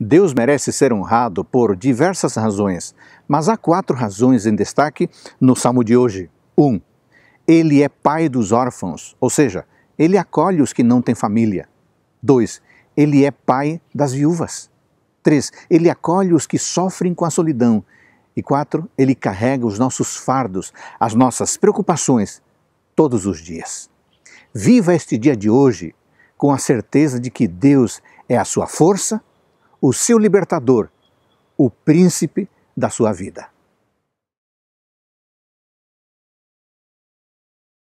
Deus merece ser honrado por diversas razões, mas há quatro razões em destaque no salmo de hoje. 1. Um, ele é pai dos órfãos, ou seja, ele acolhe os que não têm família. 2. Ele é pai das viúvas. 3. Ele acolhe os que sofrem com a solidão. E 4. Ele carrega os nossos fardos, as nossas preocupações, todos os dias. Viva este dia de hoje com a certeza de que Deus é a sua força o seu libertador, o príncipe da sua vida.